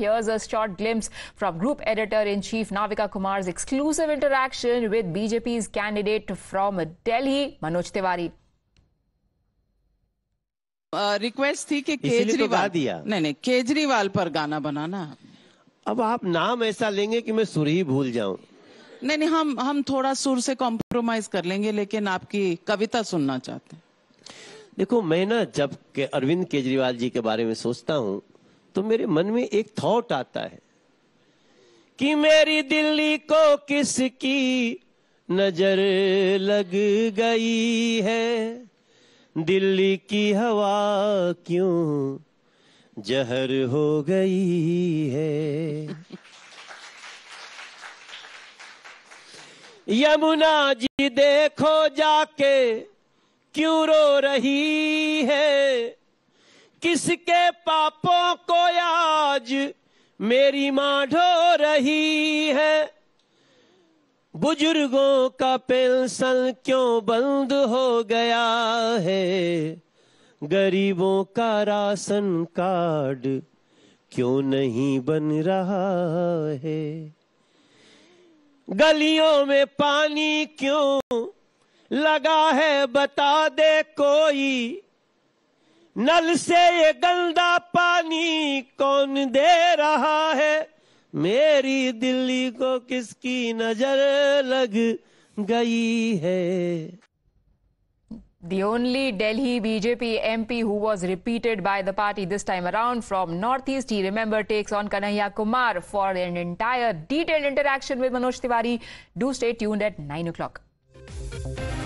here's a short glimpse from Group Editor-in-Chief Navika Kumar's exclusive interaction with BJP's candidate from Delhi, Manoj Tiwari. Request uh, थी कि तो केजरीवाल दिया नहीं नहीं केजरीवाल पर गाना बनाना अब आप नाम ऐसा लेंगे कि मैं सुर ही भूल जाऊं नहीं नहीं हम हम थोड़ा सुर से कॉम्प्रोमाइज कर लेंगे लेकिन आपकी कविता सुनना चाहते हैं देखो मैं ना जब के अरविंद केजरीवाल जी के बारे में सोचता हूँ तो मेरे मन में एक थॉट आता है कि मेरी दिल्ली को किसकी नजर लग गई है दिल्ली की हवा क्यों जहर हो गई है यमुना जी देखो जाके क्यों रो रही है किसके पापों मेरी माँ ढो रही है बुजुर्गों का पेंशन क्यों बंद हो गया है गरीबों का राशन कार्ड क्यों नहीं बन रहा है गलियों में पानी क्यों लगा है बता दे कोई नल से ये गंदा पानी कौन दे रहा है मेरी दिल्ली को किसकी नजर लग गई है The only Delhi BJP MP who was repeated by the party this time around from Northeast, he remember takes on Kanhaiya Kumar for an entire detailed interaction with Manoj Tiwari. Do stay tuned at 9 o'clock.